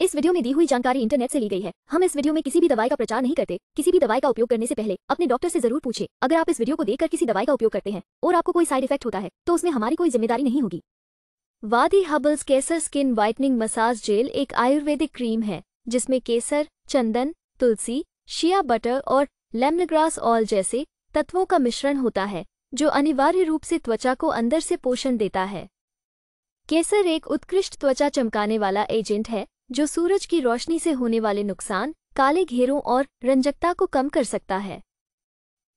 इस वीडियो में दी हुई जानकारी इंटरनेट से ली गई है हम इस वीडियो में किसी भी दवाई का प्रचार नहीं करते किसी भी दवाई का उपयोग करने से पहले अपने डॉक्टर से जरूर पूछे अगर आप इस वीडियो को देखकर किसी दवाई का उपयोग करते हैं और आपको कोई साइड इफेक्ट होता है तो उसमें हमारी कोई जिम्मेदारी नहीं होगी वादी हर्बल्स केसर स्किन व्हाइटनिंग मसाज जेल एक आयुर्वेदिक क्रीम है जिसमें केसर चंदन तुलसी शिया बटर और लेमनग्रास ऑल जैसे तत्वों का मिश्रण होता है जो अनिवार्य रूप से त्वचा को अंदर से पोषण देता है केसर एक उत्कृष्ट त्वचा चमकाने वाला एजेंट है जो सूरज की रोशनी से होने वाले नुकसान काले घेरों और रंजकता को कम कर सकता है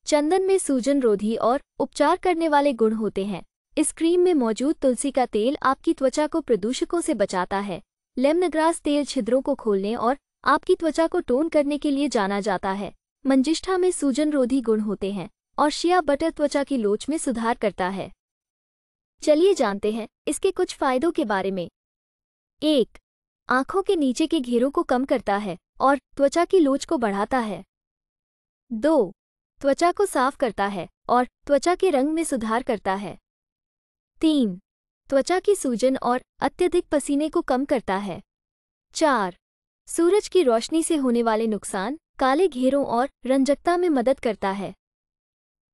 चंदन में सूजन रोधी और उपचार करने वाले गुण होते हैं इस क्रीम में मौजूद तुलसी का तेल आपकी त्वचा को प्रदूषकों से बचाता है लेमनग्रास तेल छिद्रों को खोलने और आपकी त्वचा को टोन करने के लिए जाना जाता है मंजिष्ठा में सूजन रोधी गुण होते हैं और शिया बटर त्वचा की लोच में सुधार करता है चलिए जानते हैं इसके कुछ फायदों के बारे में एक आंखों के नीचे के घेरों को कम करता है और त्वचा की लोच को बढ़ाता है दो त्वचा को साफ करता है और त्वचा के रंग में सुधार करता है तीन त्वचा की सूजन और अत्यधिक पसीने को कम करता है चार सूरज की रोशनी से होने वाले नुकसान काले घेरों और रंजकता में मदद करता है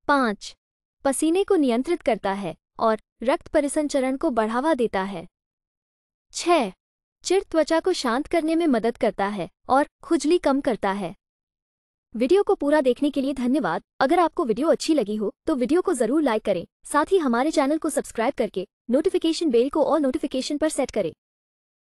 पाँच पसीने को नियंत्रित करता है और रक्त परिसंचरण को बढ़ावा देता है छह चिर त्वचा को शांत करने में मदद करता है और खुजली कम करता है वीडियो को पूरा देखने के लिए धन्यवाद अगर आपको वीडियो अच्छी लगी हो तो वीडियो को जरूर लाइक करें साथ ही हमारे चैनल को सब्सक्राइब करके नोटिफिकेशन बेल को और नोटिफिकेशन पर सेट करें